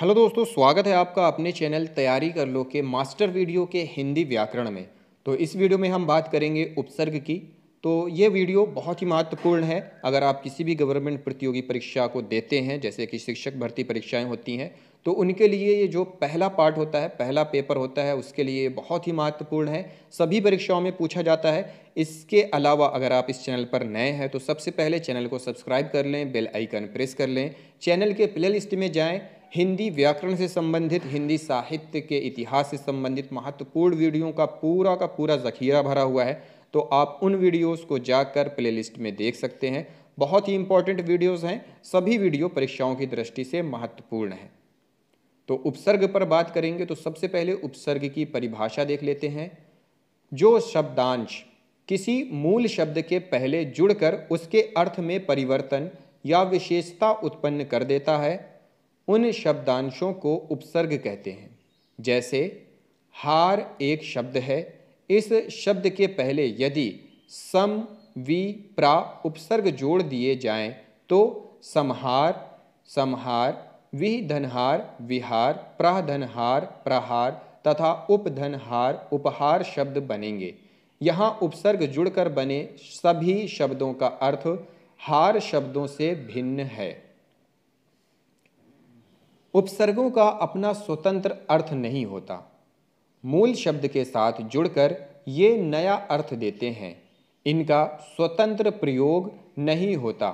hello दोस्तों स्वागत है आपका अपने चैनल तैयारी कर लो के मास्टर वीडियो के हिंदी व्याकरण में तो इस वीडियो में हम बात करेंगे उपसर्ग की तो ये वीडियो बहुत ही महत्वपूर्ण है अगर आप किसी भी गवर्नमेंट प्रतियोगी परीक्षा को देते हैं जैसे कि शिक्षक भर्ती परीक्षाएं होती हैं तो उनके लिए ये जो पहला पार्ट होता है पहला पेपर होता है उसके लिए बहुत ही महत्वपूर्ण है सभी परीक्षाओं में पूछा जाता है इसके अलावा अगर आप इस चैनल पर नए हैं तो सबसे पहले चैनल को सब्सक्राइब कर लें बेल आइकन प्रेस कर लें चैनल के प्ले लिस्ट में जाएँ हिंदी व्याकरण से संबंधित हिंदी साहित्य के इतिहास से संबंधित महत्वपूर्ण वीडियो का पूरा का पूरा जखीरा भरा हुआ है तो आप उन वीडियोस को जाकर प्लेलिस्ट में देख सकते हैं बहुत ही इंपॉर्टेंट वीडियोस हैं सभी वीडियो परीक्षाओं की दृष्टि से महत्वपूर्ण है तो उपसर्ग पर बात करेंगे तो सबसे पहले उपसर्ग की परिभाषा देख लेते हैं जो शब्दांश किसी मूल शब्द के पहले जुड़कर उसके अर्थ में परिवर्तन या विशेषता उत्पन्न कर देता है उन शब्दांशों को उपसर्ग कहते हैं जैसे हार एक शब्द है इस शब्द के पहले यदि सम वि प्रा उपसर्ग जोड़ दिए जाएं तो समहार समहार विधनहार विहार धनहार प्रहार तथा उपधनहार उपहार शब्द बनेंगे यहाँ उपसर्ग जुड़कर बने सभी शब्दों का अर्थ हार शब्दों से भिन्न है उपसर्गों का अपना स्वतंत्र अर्थ नहीं होता मूल शब्द के साथ जुड़कर ये नया अर्थ देते हैं इनका स्वतंत्र प्रयोग नहीं होता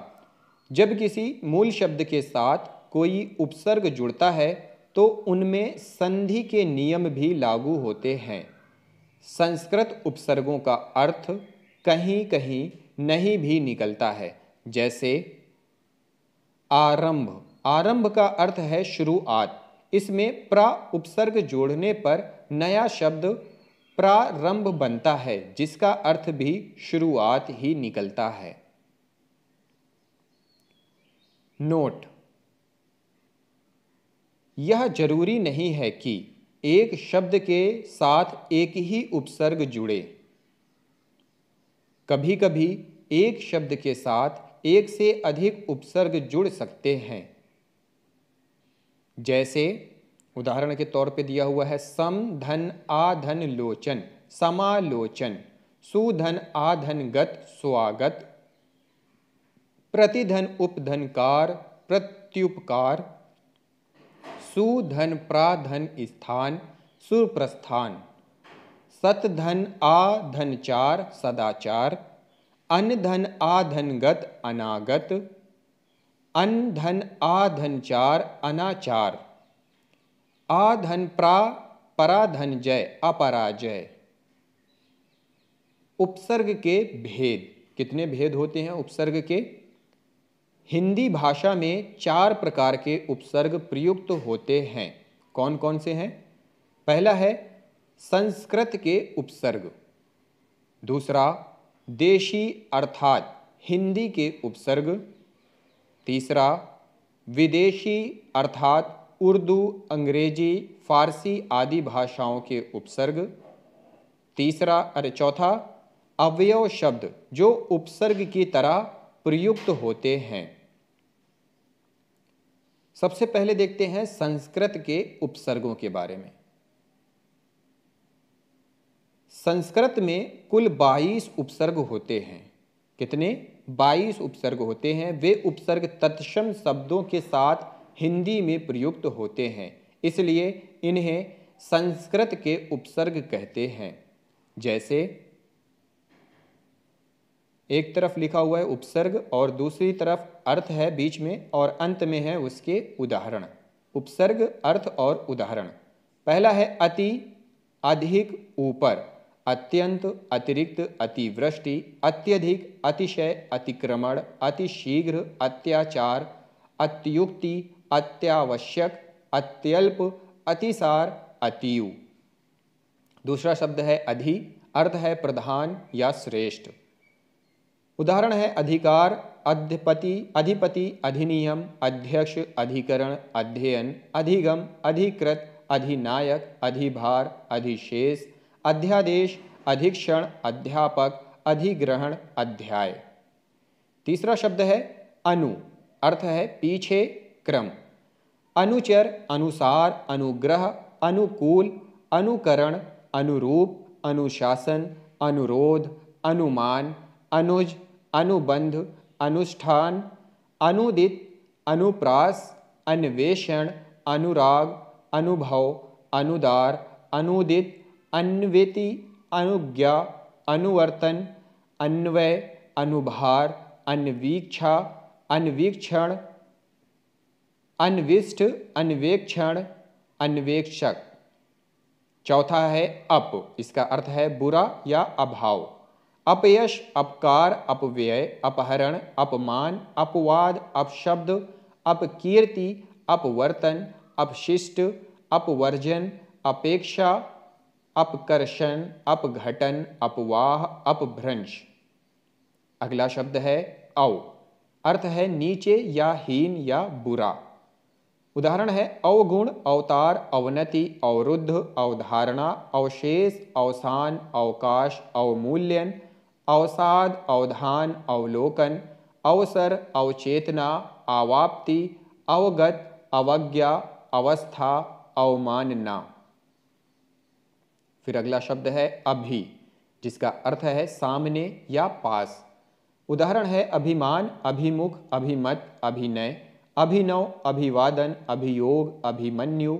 जब किसी मूल शब्द के साथ कोई उपसर्ग जुड़ता है तो उनमें संधि के नियम भी लागू होते हैं संस्कृत उपसर्गों का अर्थ कहीं कहीं नहीं भी निकलता है जैसे आरंभ आरंभ का अर्थ है शुरुआत इसमें प्रा उपसर्ग जोड़ने पर नया शब्द प्रारंभ बनता है जिसका अर्थ भी शुरुआत ही निकलता है नोट यह जरूरी नहीं है कि एक शब्द के साथ एक ही उपसर्ग जुड़े कभी कभी एक शब्द के साथ एक से अधिक उपसर्ग जुड़ सकते हैं जैसे उदाहरण के तौर पे दिया हुआ है सम धन आधन लोचन समालोचन सुधन आधन गत स्वागत प्रतिधन उपधनकार प्रत्युपकार सुधन प्राधन स्थान सुप्रस्थान सतधन आधनचार सदाचार अनधन आधनगत अनागत अन धन आधन चार अनाचार आधन प्रा पराधन जय अपराजय उपसर्ग के भेद कितने भेद होते हैं उपसर्ग के हिंदी भाषा में चार प्रकार के उपसर्ग प्रयुक्त होते हैं कौन कौन से हैं पहला है संस्कृत के उपसर्ग दूसरा देशी अर्थात हिंदी के उपसर्ग तीसरा विदेशी अर्थात उर्दू अंग्रेजी फारसी आदि भाषाओं के उपसर्ग तीसरा अरे चौथा अवयव शब्द जो उपसर्ग की तरह प्रयुक्त होते हैं सबसे पहले देखते हैं संस्कृत के उपसर्गों के बारे में संस्कृत में कुल 22 उपसर्ग होते हैं कितने बाईस उपसर्ग होते हैं वे उपसर्ग तत्सम शब्दों के साथ हिंदी में प्रयुक्त होते हैं इसलिए इन्हें संस्कृत के उपसर्ग कहते हैं जैसे एक तरफ लिखा हुआ है उपसर्ग और दूसरी तरफ अर्थ है बीच में और अंत में है उसके उदाहरण उपसर्ग अर्थ और उदाहरण पहला है अति अधिक ऊपर अत्यंत अतिरिक्त अतिवृष्टि अत्यधिक अतिशय अतिक्रमण अतिशीघ्र अत्याचार अत्युक्ति अत्यावश्यक अत्यल्प अतिसार अतियु दूसरा शब्द है अधि अर्थ है प्रधान या श्रेष्ठ उदाहरण है अधिकार अध्यपति अधिपति अधिनियम अध्यक्ष अधिकरण अध्ययन अधिगम अधिकृत अधिनायक अधिभार अधिशेष अध्यादेश अधिक्षण अध्यापक अधिग्रहण अध्याय तीसरा शब्द है अनु अर्थ है पीछे क्रम अनुचर अनुसार अनुग्रह अनुकूल अनुकरण अनुरूप अनुशासन अनुरोध अनुमान अनुज अनुबंध अनुष्ठान अनुदित अनुप्रास अन्वेषण अनुराग अनुभव अनुदार अनुदित अन्वेति अनुज्ञा अनुवर्तन अन्वय अनुभार अन्वीक्षा अन्वीक्षण अन्विष्ट अन्वेक्षण अन्वेक्षक चौथा है अप इसका अर्थ है बुरा या अभाव अपयश अपकार अपव्यय अपहरण अपमान अपवाद अपशब्द अपकीर्ति अपवर्तन अपशिष्ट अपवर्जन अपेक्षा अपकर्षण अपघटन अपवाह अपभ्रंश अगला शब्द है औ अर्थ है नीचे या हीन या बुरा उदाहरण है अवगुण अवतार अवनति अवरुद्ध अवधारणा अवशेष अवसान अवकाश अवमूल्यन अवसाद अवधान अवलोकन अवसर अवचेतना आवाप्ति अवगत अवज्ञा अवस्था अवमानना फिर अगला शब्द है अभी जिसका अर्थ है सामने या पास उदाहरण है अभिमान अभिमुख अभिमत अभिनय अभिनव अभिवादन अभियोग अभिमन्यु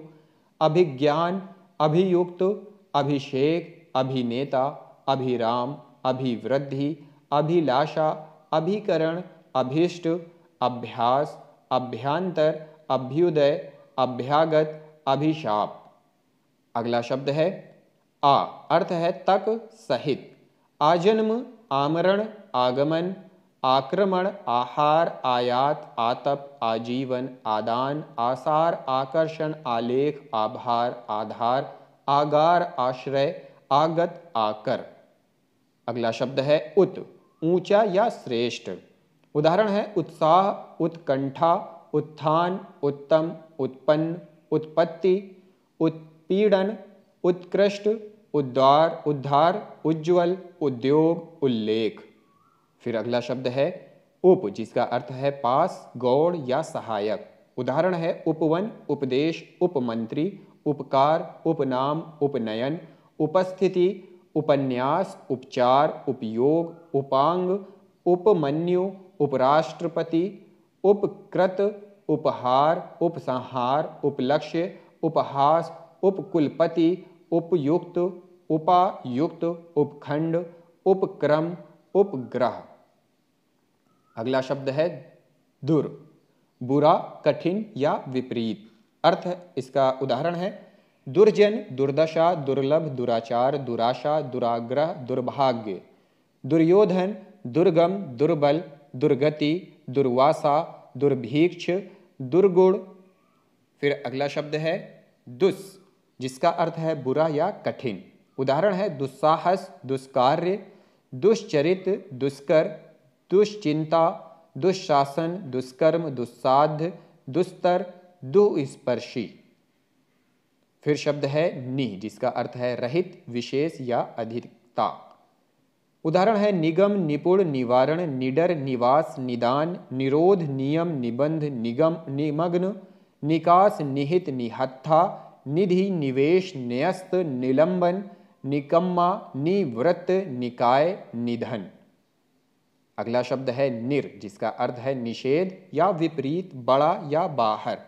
अभिज्ञान अभियुक्त अभिषेक अभिनेता अभिराम अभिवृद्धि अभिलाषा अभिकरण अभीष्ट अभ्यास अभ्यांतर अभ्युदय अभ्यागत अभिशाप अगला शब्द है आ अर्थ है तक सहित आजन्म आमरण आगमन आक्रमण आहार आयात आतप आजीवन आदान आसार आकर्षण आलेख आभार आधार आगार आश्रय आगत आकर अगला शब्द है उत ऊंचा या श्रेष्ठ उदाहरण है उत्साह उत्कंठा उत्थान उत्तम उत्पन्न उत्पत्ति उत्पीड़न उत्कृष्ट उद्धार उद्धार उज्ज्वल उद्योग उल्लेख फिर अगला शब्द है उप जिसका अर्थ है पास गौड़ या सहायक उदाहरण है उपवन उपदेश उपमंत्री उपकार उपनाम उपनयन उपस्थिति उपन्यास उपचार उपयोग उपांग उपमन्यु उपराष्ट्रपति उपकृत उपहार उपसंहार उपलक्ष्य उपहास उपकुलपति उपयुक्त उपायुक्त उपखंड उपक्रम उपग्रह अगला शब्द है दुर बुरा कठिन या विपरीत अर्थ इसका उदाहरण है दुर्जन दुर्दशा दुर्लभ दुराचार दुराशा दुराग्रह दुर्भाग्य दुर्योधन दुर्गम दुर्बल दुर्गति दुर्वासा दुर्भीक्ष दुर्गुण फिर अगला शब्द है दुस जिसका अर्थ है बुरा या कठिन उदाहरण है दुस्साहस दुष्कार्य दुष्चरित दुष्कर दुश्चिंता दुशासन दुष्कर्म दुस्साध दुस्तर दुस्पर्शी फिर शब्द है नि जिसका अर्थ है रहित विशेष या अधिकता उदाहरण है निगम निपुण निवारण निडर निवास निदान निरोध नियम निबंध निगम निमग्न निकास निहित निहत्था निधि निवेश न्यस्त निलंबन निकम्मा निवृत्त निकाय निधन अगला शब्द है निर जिसका अर्थ है निषेध या विपरीत बड़ा या बाहर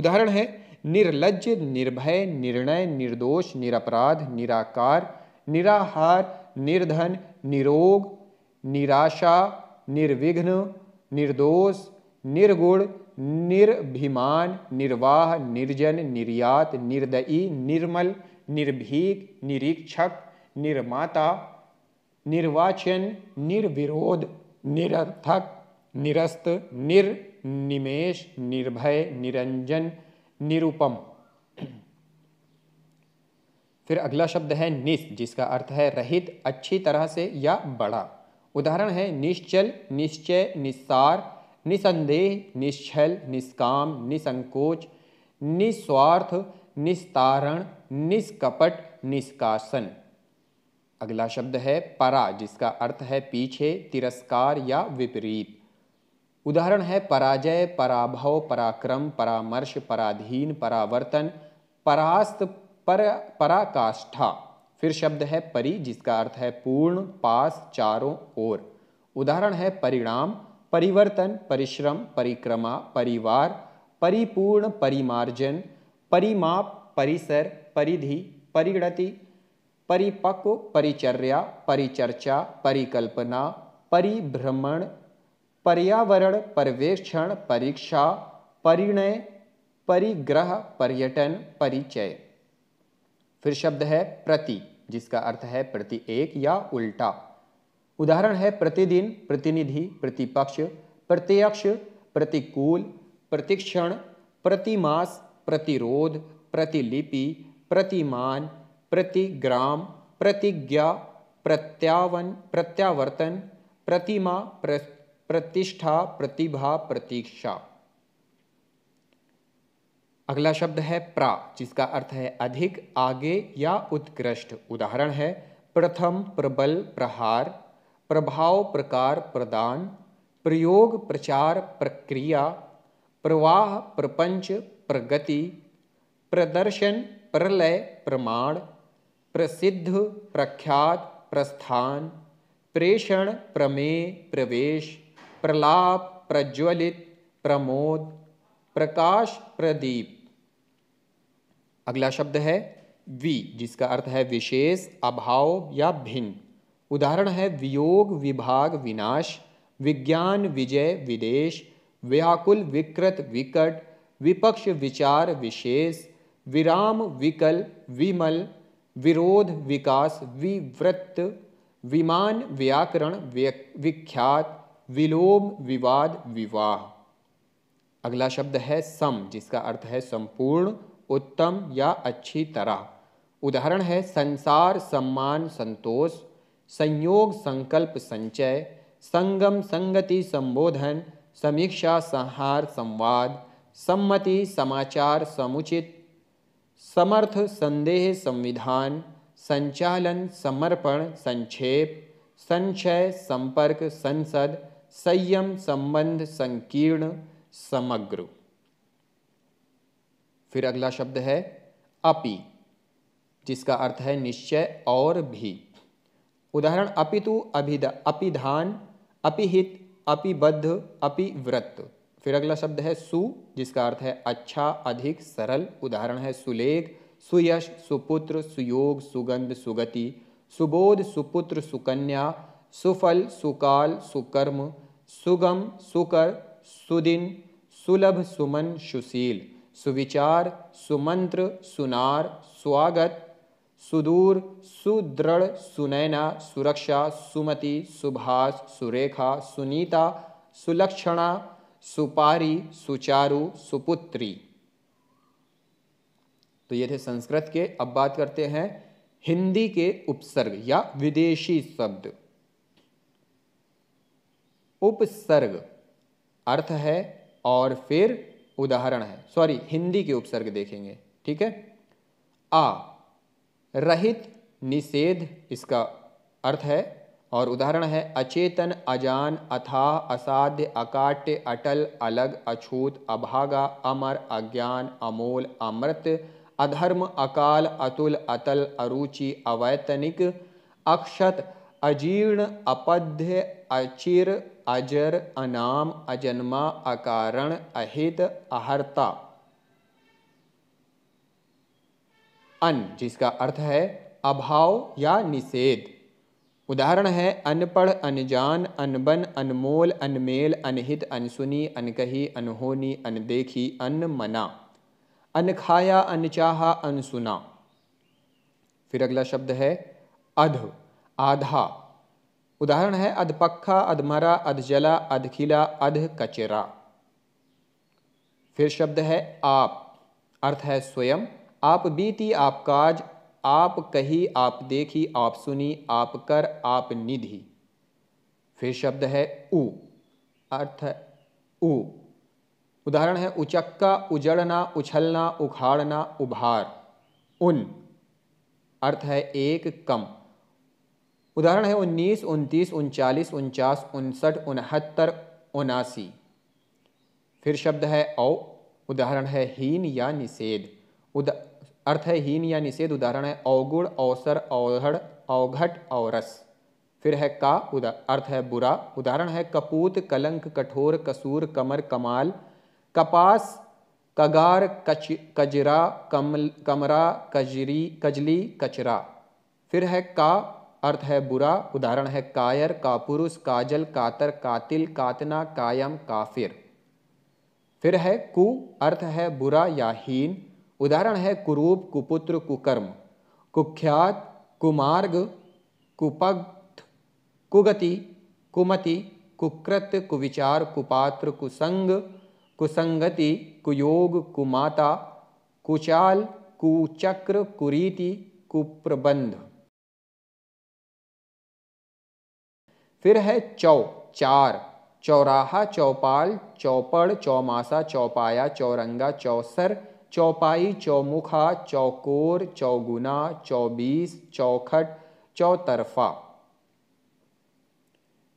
उदाहरण है निर्लज निर्भय निर्णय निर्दोष निरपराध निराकार निराहार निर्धन निरोग निराशा निर्विघ्न निर्दोष निर्गुण निर्भिमान निर्वाह निर्जन निर्यात निर्दयी निर्मल निर्भीक निरीक्षक निर्माता निर्वाचन निर्विरोध निरर्थक निरस्त निर्निमेश निर्भय निरंजन निरुपम फिर अगला शब्द है निस जिसका अर्थ है रहित अच्छी तरह से या बड़ा उदाहरण है निश्चल निश्चय निस्सार निसंदेह निश्चल निष्काम निसंकोच निस्वार्थ निस्तारण निष्कपट निष्कासन अगला शब्द है परा जिसका अर्थ है पीछे तिरस्कार या विपरीत उदाहरण है पराजय पराभव पराक्रम परामर्श पराधीन परावर्तन परास्त पर पराकाष्ठा फिर शब्द है परी जिसका अर्थ है पूर्ण पास चारों ओर उदाहरण है परिणाम परिवर्तन परिश्रम परिक्रमा परिवार परिपूर्ण परिमार्जन परिमाप परिसर परिधि परिगणति परिपक्व परिचर्या परिचर्चा परिकल्पना परिभ्रमण पर्यावरण परवेक्षण परीक्षा परिणय परिग्रह पर्यटन परिचय फिर शब्द है प्रति जिसका अर्थ है प्रति एक या उल्टा उदाहरण है प्रतिदिन प्रतिनिधि प्रतिपक्ष प्रत्यक्ष प्रतिकूल प्रतिक्षण प्रतिमास प्रतिरोध प्रतिलिपि प्रतिमान प्रतिग्राम प्रतिज्ञा प्रत्यावन प्रत्यावर्तन प्रतिमा प्र, प्रतिष्ठा प्रतिभा प्रतीक्षा अगला शब्द है प्रा जिसका अर्थ है अधिक आगे या उत्कृष्ट उदाहरण है प्रथम प्रबल प्रहार प्रभाव प्रकार प्रदान प्रयोग प्रचार प्रक्रिया प्रवाह प्रपंच प्रगति प्रदर्शन प्रलय प्रमाण प्रसिद्ध प्रख्यात प्रस्थान प्रेषण प्रमेय प्रवेश प्रलाप प्रज्वलित प्रमोद प्रकाश प्रदीप अगला शब्द है वी जिसका अर्थ है विशेष अभाव या भिन्न उदाहरण है वियोग विभाग विनाश विज्ञान विजय विदेश व्याकुल विकृत विकट विपक्ष विचार विशेष विराम विकल विमल विरोध विकास विवृत्त विमान व्याकरण विख्यात विलोम विवाद विवाह अगला शब्द है सम जिसका अर्थ है संपूर्ण उत्तम या अच्छी तरह उदाहरण है संसार सम्मान संतोष संयोग संकल्प संचय संगम संगति संबोधन समीक्षा संहार संवाद सम्मति समाचार समुचित समर्थ संदेह संविधान संचालन समर्पण संक्षेप संशय संपर्क संसद संयम संबंध संकीर्ण समग्र फिर अगला शब्द है अपि जिसका अर्थ है निश्चय और भी उदाहरण अपितु अभिध अपिधान अपिहित अपिबद्ध अपिव्रत फिर अगला शब्द है सु जिसका अर्थ है अच्छा अधिक सरल उदाहरण है सुलेख सुयश सुपुत्र सुयोग सुगंध सुगति सुबोध सुपुत्र सुकन्या सुफल सुकाल सुकर्म सुगम सुकर सुदिन सुलभ सुमन सुशील सुविचार सुमंत्र सुनार स्वागत सुदूर सुदृढ़ सुनैना सुरक्षा सुमति सुभाष सुरेखा सुनीता सुलक्षणा सुपारी सुचारू सुपुत्री तो ये थे संस्कृत के अब बात करते हैं हिंदी के उपसर्ग या विदेशी शब्द उपसर्ग अर्थ है और फिर उदाहरण है सॉरी हिंदी के उपसर्ग देखेंगे ठीक है आ रहित निषेध इसका अर्थ है और उदाहरण है अचेतन अजान अथाह असाध्य अकाट्य अटल अलग अछूत अभागा अमर अज्ञान अमोल अमृत अधर्म अकाल अतुल अतल अरुचि अवैतनिक अक्षत अजीर्ण अपध्य अचिर अजर अनाम अजन्मा अकारण अहित अहर्ता अन जिसका अर्थ है अभाव या निषेध उदाहरण है अनपढ़ अनजान अनबन अनमोल अनमेल अनहित अनसुनी अनकही अनहोनी अनदेखी अनमना अनखाया अनचाहा अनसुना फिर अगला शब्द है अध आधा उदाहरण है अधपक्खा अधमरा अधजला अधखिला अध कचरा फिर शब्द है आप अर्थ है स्वयं आप बीती आप काज आप कही आप देखी आप सुनी आप कर आप निधि फिर शब्द है उ अर्थ है उ उदाहरण है उचक्का उजड़ना उछलना उखाड़ना उभार उन अर्थ है एक कम उदाहरण है उन्नीस उनतीस उनचालीस उनचास उनसठ उनहत्तर उनासी फिर शब्द है औ उदाहरण है हीन या निषेध अर्थ है हीन या निषेध उदाहरण है अवगुण अवसर अवहड़ अवघट अवरस फिर है का उदा अर्थ है बुरा उदाहरण है कपूत कलंक कठोर कसूर कमर कमाल कपास कगार कच कजरा कमल कमरा कजरी कजली कचरा फिर है का अर्थ है बुरा उदाहरण है कायर कापुरुष काजल कातर कातिल कातना कायम काफिर फिर है कु अर्थ है बुरा या हीन उदाहरण है कुरूप कुपुत्र कुकर्म कुख्यात कुमार्ग कुपग्थ कुगति कुमति कुकृत कुविचार कुपात्र कुसंग कुसंगति कुयोग कुमाता कुचाल कुचक्र कुरीति कुप्रबंध फिर है चौ चार चौराहा चौपाल चौपड़ चौमासा चौपाया चौरंगा चौसर चौपाई चौमुखा चौकोर चौगुना चौबीस चौखट चौतरफा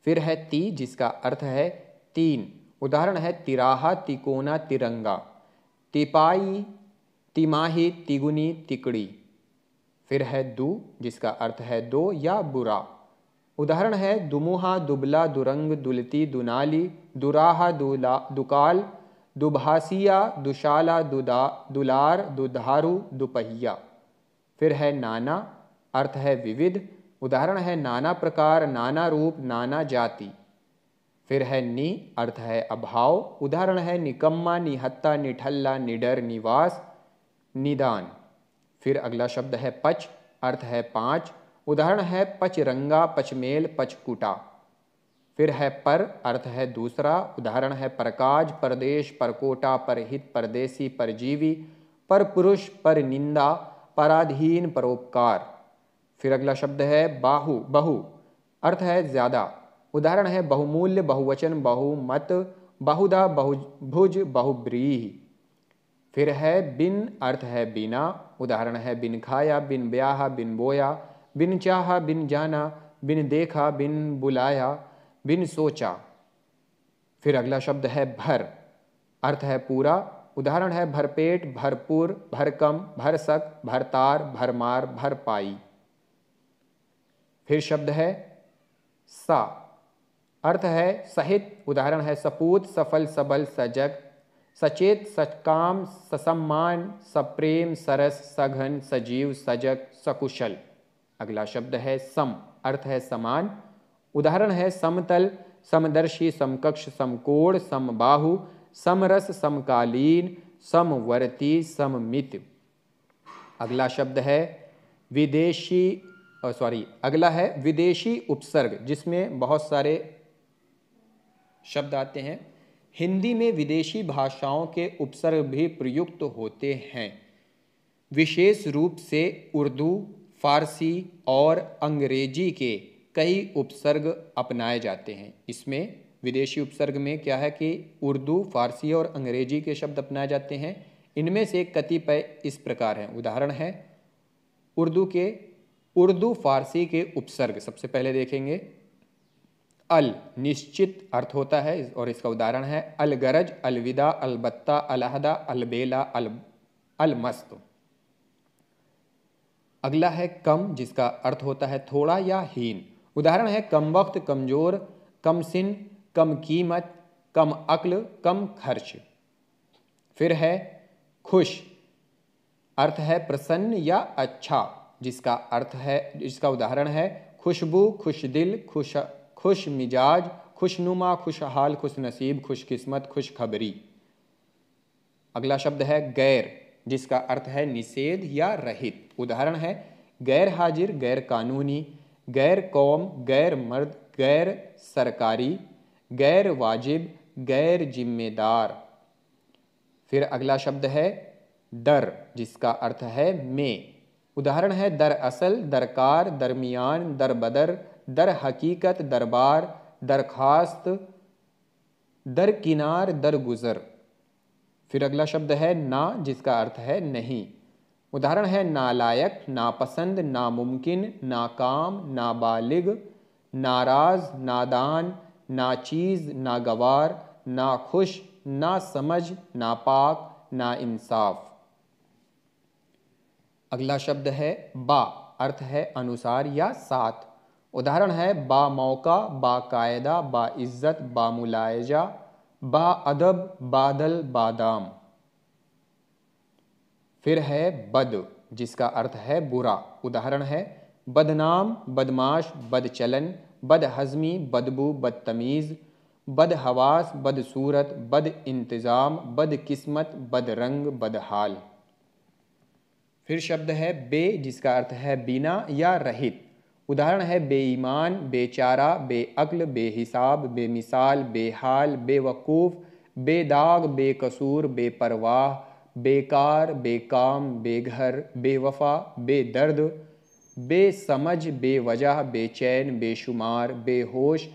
फिर है ती जिसका अर्थ है तीन उदाहरण है तिराहा तिकोना तिरंगा तिपाई तिमाही तिगुनी तिकड़ी फिर है दू जिसका अर्थ है दो या बुरा उदाहरण है दुमुहा दुबला दुरंग दुलती दुनाली दुराहा दुला दुकाल दुभासिया दुशाला दुदा दुलार दुधारू दुपहिया फिर है नाना अर्थ है विविध उदाहरण है नाना प्रकार नाना रूप नाना जाति फिर है नि अर्थ है अभाव उदाहरण है निकम्मा निहत्ता निठल्ला निडर निवास निदान फिर अगला शब्द है पच अर्थ है पाँच उदाहरण है पचरंगा पचमेल पचकुटा फिर है पर अर्थ है दूसरा उदाहरण है परकाज परदेश परकोटा परहित परदेशी परजीवी पर पुरुष पर निंदा पराधीन परोपकार फिर अगला शब्द है बाहु बहु अर्थ है ज़्यादा उदाहरण है बहुमूल्य बहुवचन बहुमत बहुधा बहुभुज बहुब्रीह फिर है बिन अर्थ है बिना उदाहरण है बिन खाया बिन ब्याह बिन बोया बिन चाहा बिन जाना बिन देखा बिन बुलाया बिन सोचा फिर अगला शब्द है भर अर्थ है पूरा उदाहरण है भरपेट भरपूर भरकम भरसक भरतार भरमार भरपाई फिर शब्द है सा अर्थ है सहित उदाहरण है सपूत सफल सबल सजग सचेत सचकाम ससम्मान सप्रेम सरस सघन सजीव सजग सकुशल अगला शब्द है सम अर्थ है समान उदाहरण है समतल समदर्शी समकक्ष समकोण समबाहु समरस समकालीन समवर्ती सममित अगला शब्द है विदेशी सॉरी अगला है विदेशी उपसर्ग जिसमें बहुत सारे शब्द आते हैं हिंदी में विदेशी भाषाओं के उपसर्ग भी प्रयुक्त होते हैं विशेष रूप से उर्दू फारसी और अंग्रेजी के कई उपसर्ग अपनाए जाते हैं इसमें विदेशी उपसर्ग में क्या है कि उर्दू फारसी और अंग्रेजी के शब्द अपनाए जाते हैं इनमें से कतिपय इस प्रकार हैं उदाहरण है उर्दू के उर्दू फारसी के उपसर्ग सबसे पहले देखेंगे अल निश्चित अर्थ होता है और इसका उदाहरण है अलगरज अलविदा अलबत्ता अलहदा अलबेला अल अलमस्त अगला है कम जिसका अर्थ होता है थोड़ा या हीन उदाहरण है कम वक्त कमज़ोर कम सिन कम कीमत कम अक्ल कम खर्च फिर है खुश अर्थ है प्रसन्न या अच्छा जिसका अर्थ है जिसका उदाहरण है खुशबू खुश दिल खुश खुश मिजाज खुशनुमा खुशहाल खुश नसीब खुशकिस्मत खुशखबरी अगला शब्द है गैर जिसका अर्थ है निषेध या रहित उदाहरण है गैर हाजिर गैर कानूनी गैर कौम गैर मर्द गैर सरकारी गैर वाजिब गैर जिम्मेदार फिर अगला शब्द है दर जिसका अर्थ है में उदाहरण है दरअसल दरकार दरमियान दर बदर दर हकीकत दरबार दरखास्त दरकिनार दरगुजर फिर अगला शब्द है ना जिसका अर्थ है नहीं उदाहरण है नालायक नापसंद नामुमकिन नाकाम नाबालिग नाराज नादान नाचीज़ नागवार नाखुश समझ नापाक इंसाफ अगला शब्द है बा अर्थ है अनुसार या साथ उदाहरण है बा मौका बा कायदा बा इज़्ज़त बा मुलायजा बा अदब बादल बादाम फिर है बद जिसका अर्थ है बुरा उदाहरण है बदनाम बदमाश बदचलन बदहजमी बदबू बदतमीज़ बदहवास बदसूरत बद इंतज़ाम बदकिस्मत बदरंग बदहाल फिर शब्द है बे जिसका अर्थ है बिना या रहित उदाहरण है बेईमान बेचारा बेअक्ल बेहिसाब बेमिसाल बेहाल बेवकूफ़ बेदाग बेकसूर बेपरवाह बेकार बेकाम बेघर बेवफा बेदर्द बेसमझ बेवजह बेचैन बेशुमार बेहोश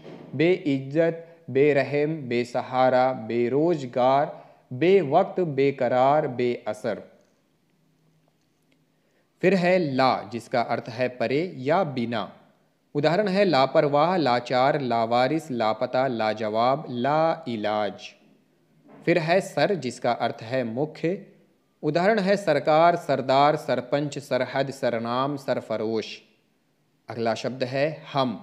बेइज्जत बेरहम बेसहारा बेरोजगार बेवक्त बेकरार बेअसर फिर है ला जिसका अर्थ है परे या बिना उदाहरण है लापरवाह लाचार लावारिस लापता लाजवाब ला इलाज फिर है सर जिसका अर्थ है मुख्य उदाहरण है सरकार सरदार सरपंच सरहद सरनाम सरफरोश अगला शब्द है हम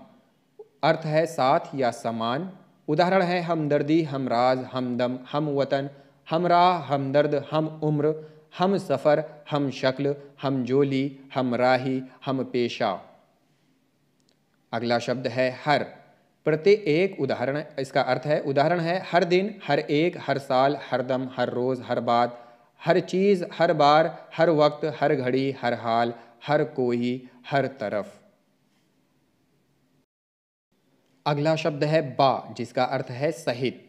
अर्थ है साथ या समान उदाहरण है हमदर्दी हमराज हमदम हम वतन हमरा हमदर्द हम उम्र हम सफ़र हम शक्ल हम जोली हम राही हम पेशा अगला शब्द है हर प्रति एक उदाहरण इसका अर्थ है उदाहरण है हर दिन हर एक हर साल हर दम हर रोज़ हर बात हर चीज़ हर बार हर वक्त हर घड़ी हर हाल हर कोई हर तरफ अगला शब्द है बा जिसका अर्थ है सहित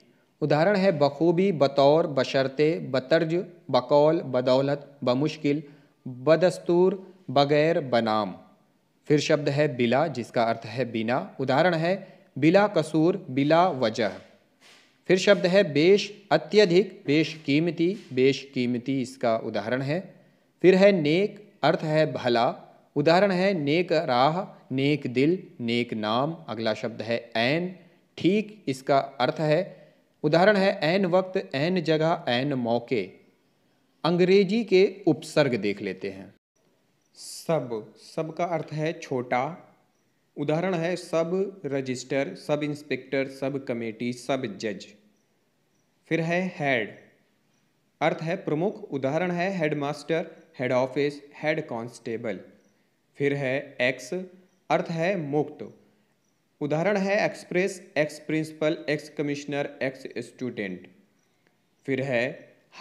उदाहरण है बखूबी बतौर बशर्ते बतर्ज बकौल बदौलत बमुश्किल बदस्तूर बगैर बनाम फिर शब्द है बिला जिसका अर्थ है बिना उदाहरण है बिला कसूर बिला वजह फिर शब्द है बेश अत्यधिक बेश कीमती बेश कीमती इसका उदाहरण है फिर है नेक अर्थ है भला उदाहरण है नेक राह नेक दिल नेक नाम अगला शब्द है ऐन ठीक इसका अर्थ है उदाहरण है ऐन वक्त ऐन जगह ऐन मौके अंग्रेजी के उपसर्ग देख लेते हैं सब सब का अर्थ है छोटा उदाहरण है सब register sub inspector sub committee सब जज फिर है हेड अर्थ है प्रमुख उदाहरण है head master head office head constable फिर है एक्स अर्थ है मुक्त उदाहरण है express ex principal ex commissioner ex student फिर है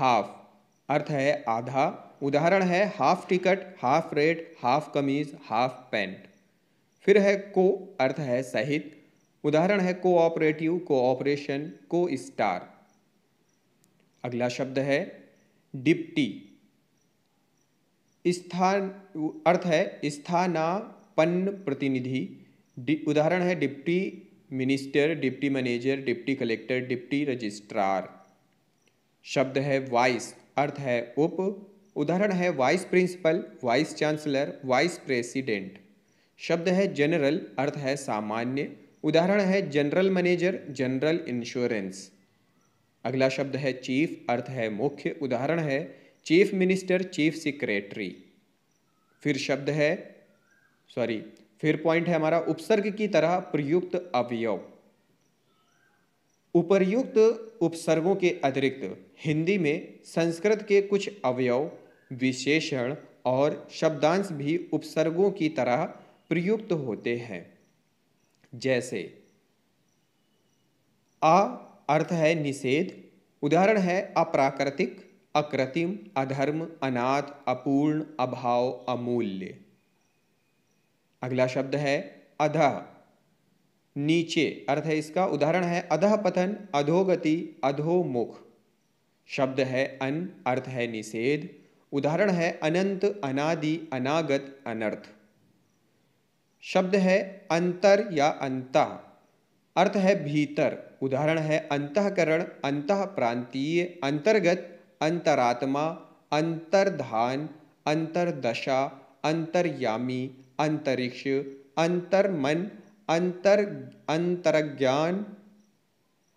हाफ अर्थ है आधा उदाहरण है half ticket half rate half कमीज हाफ पैंट फिर है को अर्थ है सहित उदाहरण है कोऑपरेटिव कोऑपरेशन को स्टार अगला शब्द है डिप्टी स्थान अर्थ है स्थानापन्न प्रतिनिधि उदाहरण है deputy minister deputy manager deputy collector deputy registrar शब्द है वाइस अर्थ है उप उदाहरण है vice principal vice chancellor vice president शब्द है जनरल अर्थ है सामान्य उदाहरण है जनरल मैनेजर जनरल इंश्योरेंस अगला शब्द है चीफ अर्थ है मुख्य उदाहरण है चीफ मिनिस्टर चीफ सेक्रेटरी फिर शब्द है सॉरी फिर पॉइंट है हमारा उपसर्ग की तरह प्रयुक्त अवयव उपर्युक्त उपसर्गों के अतिरिक्त हिंदी में संस्कृत के कुछ अवयव विशेषण और शब्दांश भी उपसर्गों की तरह प्रयुक्त होते हैं जैसे आ अर्थ है निषेध उदाहरण है अप्राकृतिक अकृत्रिम अधर्म अनाथ अपूर्ण अभाव अमूल्य अगला शब्द है अधः नीचे अर्थ है इसका उदाहरण है अधः पतन अधोगति अधोमुख शब्द है अन अर्थ है निषेध उदाहरण है अनंत अनादि अनागत अनर्थ शब्द है अंतर या अंत अर्थ है भीतर उदाहरण है अंतकरण अंत प्रांतीय अंतर्गत अंतरात्मा अंतर्धान अंतर्दशा अंतर्यामी अंतरिक्ष अंतर्मन अंतर अंतर्ज्ञान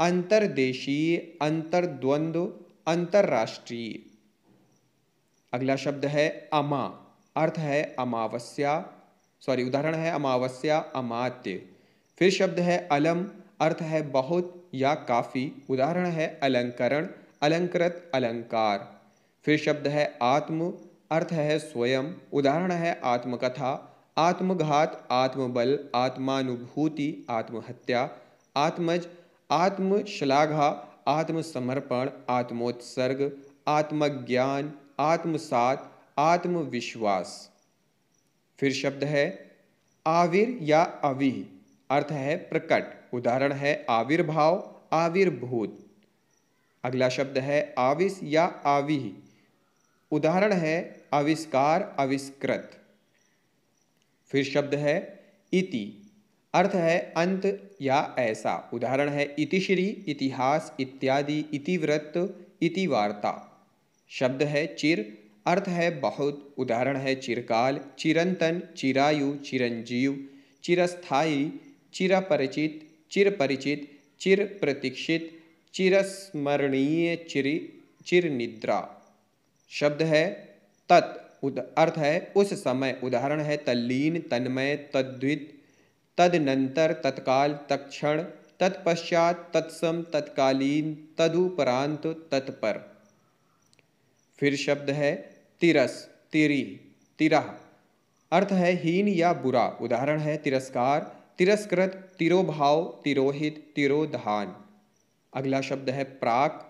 अंतर्देशीय अंतर्द्वंद्व अंतर्राष्ट्रीय अगला शब्द है अमा अर्थ है अमावस्या सॉरी उदाहरण है अमावस्या अमात्य फिर शब्द है अलम अर्थ है बहुत या काफ़ी उदाहरण है अलंकरण अलंकृत अलंकार फिर शब्द है आत्म अर्थ है स्वयं उदाहरण है आत्मकथा आत्मघात आत्मबल आत्मानुभूति आत्महत्या आत्मज आत्मश्लाघा आत्मसमर्पण आत्मोत्सर्ग आत्मज्ञान आत्मसात आत्मविश्वास फिर शब्द है आविर या अवि अर्थ है प्रकट उदाहरण है आविर्भाव आविर्भूत अगला शब्द है आविस या आवि उदाहरण है आविष्कार आविष्कृत फिर शब्द है इति अर्थ है अंत या ऐसा उदाहरण है इतिश्री इतिहास इत्यादि इतिव्रत इतिवार्ता शब्द है चिर अर्थ है बहुत उदाहरण है चिरकाल चिरंतन चिरायु चिरंजीव चिरस्थाई चिरापरिचित चिरपरिचित चिर प्रतीक्षित चिरस्मरणीय चिर चिरनिद्रा शब्द है तत् अर्थ है उस समय उदाहरण है तल्लीन तन्मय तद्वित तदनंतर तत्काल तत्क्षण तत्पश्चात तत्सम तत्कालीन तदुपरांत तत्पर फिर शब्द है तिरस तिरी तिरा अर्थ है हीन या बुरा उदाहरण है तिरस्कार तिरस्कृत तिरोभाव तिरोहित तिरोधान अगला शब्द है प्राक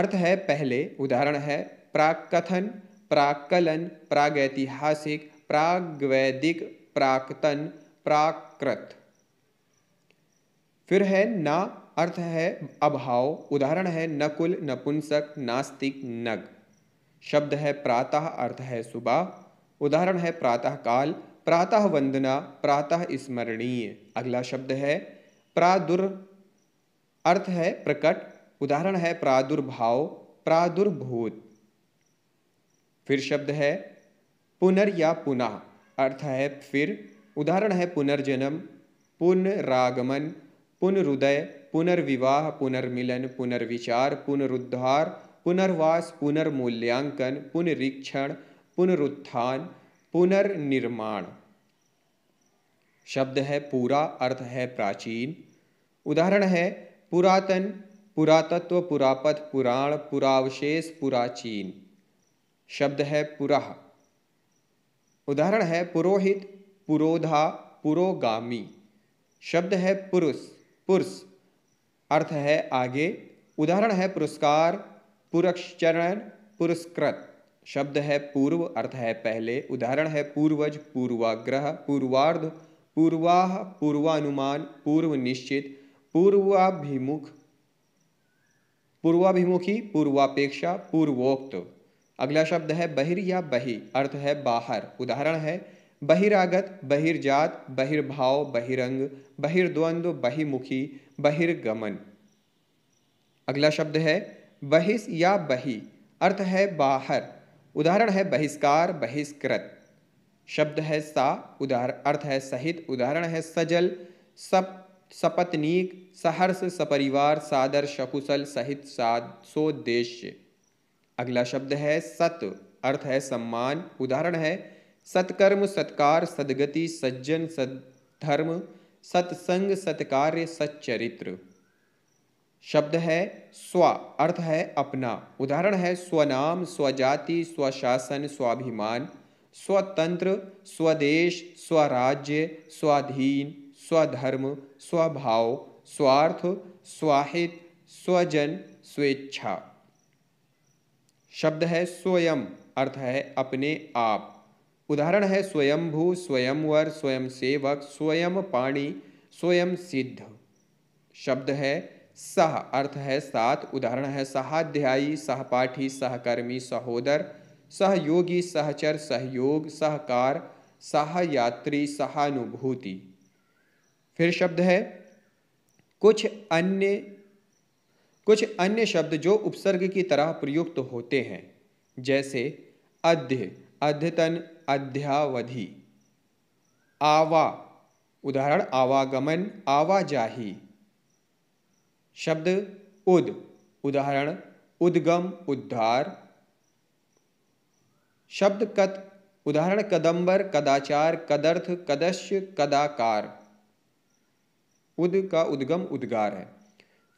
अर्थ है पहले उदाहरण है प्राक कथन प्राकलन प्रागैतिहासिक प्रागवैदिक प्राकतन प्राकृत फिर है ना अर्थ है अभाव उदाहरण है नकुल नपुंसक नास्तिक नग शब्द है प्रातः अर्थ है सुबह उदाहरण है प्रातः काल प्रातः वंदना प्रातः स्मरणीय अगला शब्द है प्रादुर अर्थ है प्रकट उदाहरण है प्रादुर्भाव प्रादुर्भूत फिर शब्द है पुनर् या पुनः अर्थ है फिर उदाहरण है पुनर्जन्म पुनरागमन पुनरुदय पुनर्विवाह पुनर्मिलन पुनर्विचार पुनरुद्धार पुनर्वास पुनर्मूल्यांकन पुनरीक्षण पुनरुत्थान पुनर्निर्माण शब्द है पूरा अर्थ है प्राचीन उदाहरण है पुरातन पुरातत्व पुरापथ पुराण पुरावशेष पुराचीन शब्द है पुरा उदाहरण है पुरोहित पुरोधा पुरोगामी शब्द है पुरुष पुरुष अर्थ है आगे उदाहरण है पुरस्कार पुरक्षरण पुरस्कृत शब्द है पूर्व अर्थ है पहले उदाहरण है पूर्वज पूर्वाग्रह पूर्वार्ध पूर्वाह पूर्वानुमान पूर्व निश्चित पूर्वाभिमुख पूर्वाभिमुखी पूर्वापेक्षा पूर्वोक्त अगला शब्द है बहिर या बही अर्थ है बाहर उदाहरण है बहिरागत बहिर्जात बहिर्भाव बहिरंग बहिर्द्वंद्व बहिमुखी बहिर्गमन अगला शब्द है बहिस या बही अर्थ है बाहर उदाहरण है बहिष्कार बहिष्कृत शब्द है सा उदाहर अर्थ है सहित उदाहरण है सजल सप सपत्नीक सहर्ष सपरिवार सादर शकुशल सहित साद सोद्देश्य अगला शब्द है सत अर्थ है सम्मान उदाहरण है सत्कर्म सत्कार सदगति सज्जन सद्धर्म सत्संग सत्कार्य सच्चरित्र शब्द है स्व अर्थ है अपना उदाहरण है स्वनाम स्वजाति स्वशासन स्वाभिमान स्वतंत्र स्वदेश स्वराज्य स्वाधीन स्वधर्म स्वभाव स्वार्थ स्वाहित स्वजन स्वेच्छा शब्द है स्वयं अर्थ है अपने आप उदाहरण है स्वयंभू स्वयंवर सेवक स्वयं पाणी स्वयं सिद्ध शब्द है सह अर्थ है सात उदाहरण है सहाध्यायी सहपाठी सहकर्मी सहोदर सहयोगी सहचर सहयोग सहकार सहयात्री सहानुभूति फिर शब्द है कुछ अन्य कुछ अन्य शब्द जो उपसर्ग की तरह प्रयुक्त होते हैं जैसे अध्य अध्यतन अध्यावधि आवा उदाहरण आवागमन आवाजाही शब्द उद उदाहरण उद्गम उद्धार शब्द कत उदाहरण कदम्बर कदाचार कदर्थ कदश्य कदाकार उद का उद्गम उद्गार है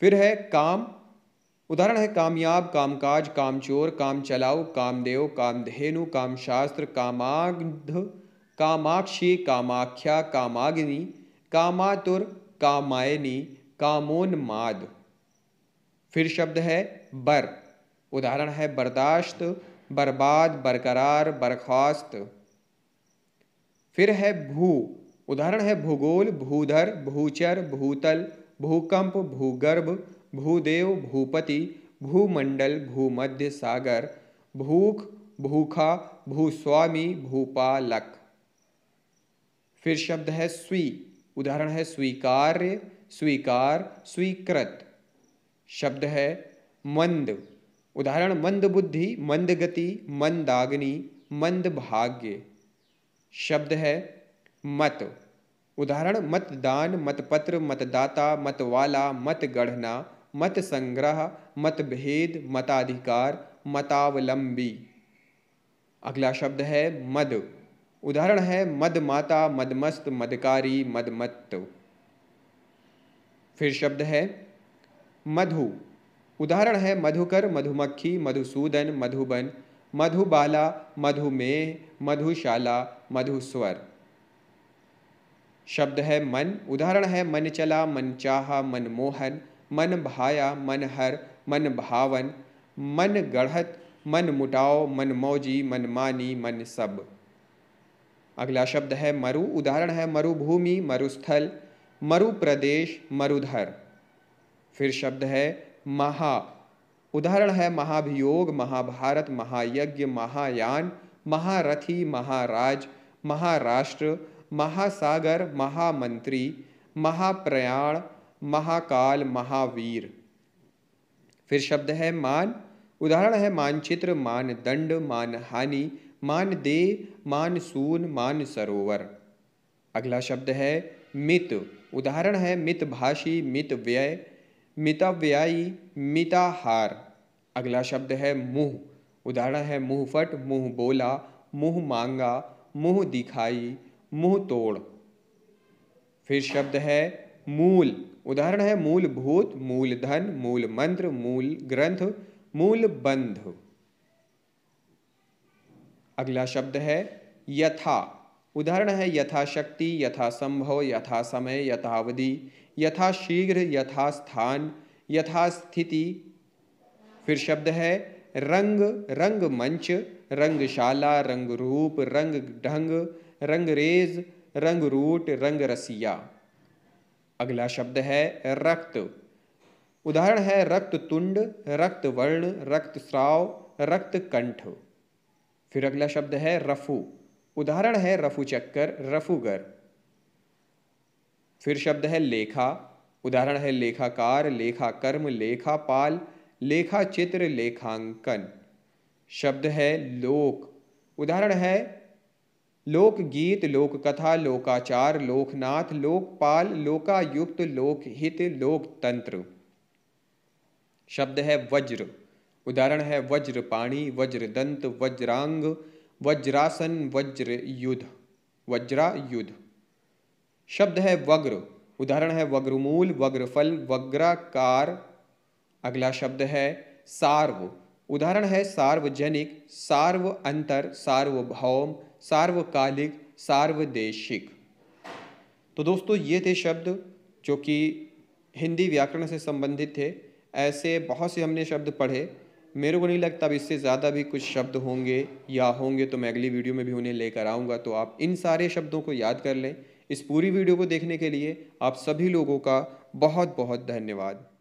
फिर है काम उदाहरण है कामयाब कामकाज कामचोर काम चलाओ कामदेव कामधेनु कामशास्त्र कामाग्ध कामाक्षी कामाख्या कामाग्नि कामातुर कामायनी कामोन्माद फिर शब्द है बर उदाहरण है बर्दाश्त बर्बाद बरकरार बर्खास्त फिर है भू उदाहरण है भूगोल भूधर भूचर भूतल भूकंप भूगर्भ भूदेव भूपति भूमंडल भूमध्य सागर भूख भूखा भूस्वामी भूपालक फिर शब्द है स्वी उदाहरण है स्वीकार्य स्वीकार स्वीकृत शब्द है मंद उदाहरण मंद बुद्धि मंद गति मंदाग्नि मंद भाग्य शब्द है मत उदाहरण मतदान मतपत्र मतदाता मतवाला मत गढ़ना मत संग्रह मतभेद मताधिकार मतावलंबी अगला शब्द है मद उदाहरण है मद माता मदमस्त मदकारी मदमत्त फिर शब्द है मधु उदाहरण है मधुकर मधुमक्खी मधुसूदन मधुबन मधुबाला मधुमेह मधुशाला मधुस्वर शब्द है मन उदाहरण है मन चला मन चाह मन मोहन मन भाया मन हर मन भावन मन गढ़त मन मुटाओ मन मौजी मन मानी मन सब अगला शब्द है मरु उदाहरण है मरुभूमि मरुस्थल मरु प्रदेश मरुधर फिर शब्द है महा उदाहरण है महाभियोग महाभारत महायज्ञ महायान महारथी महाराज महाराष्ट्र महासागर महामंत्री महाप्रयाण महाकाल महावीर फिर शब्द है मान उदाहरण है मानचित्र मानदंड मानहानि मानदेय मानसून मान सरोवर अगला शब्द है मित उदाहरण है मितभाषी मित व्यय मिताव्यायी मिताहार अगला शब्द है मुँह उदाहरण है मुँह फट मुँह बोला मुँह मांगा मुँह दिखाई मुँह तोड़ फिर शब्द है मूल उदाहरण है मूलभूत मूलधन मूल मंत्र मूल ग्रंथ मूल बंध अगला शब्द है यथा उदाहरण है यथाशक्ति यथासंभव समय यथावधि यथाशीघ्र यथास्थान यथास्थिति फिर शब्द है रंग रंग मंच रंगशाला रंग रूप रंग ढंग रंगरेज रंग रूट रंग रसिया अगला शब्द है रक्त उदाहरण है रक्त तुंड रक्त वर्ण रक्त स्राव रक्त कंठ फिर अगला शब्द है रफू उदाहरण है रफु चक्कर रफुगर फिर शब्द है लेखा उदाहरण है लेखाकार लेखा कर्म लेखा पाल लेखा चित्र लेखांकन शब्द है लोक उदाहरण है लोकगीत कथा लोकाचार लोकनाथ लोकपाल लोकायुक्त लोकहित लोकतंत्र शब्द है वज्र उदाहरण है वज्रपाणी वज्रदंत वज्रांग वज्रासन वज्र युद्ध वज्रा युद्ध शब्द है वग्र उदाहरण है वग्रमूल वग्रफल वग्राकार अगला शब्द है सार्व उदाहरण है सार्वजनिक सार्व अंतर सार्वभौम सार्वकालिक सार्वदेशिक तो दोस्तों ये थे शब्द जो कि हिंदी व्याकरण से संबंधित थे ऐसे बहुत से हमने शब्द पढ़े मेरे को नहीं लगता अब इससे ज़्यादा भी कुछ शब्द होंगे या होंगे तो मैं अगली वीडियो में भी उन्हें लेकर आऊँगा तो आप इन सारे शब्दों को याद कर लें इस पूरी वीडियो को देखने के लिए आप सभी लोगों का बहुत बहुत धन्यवाद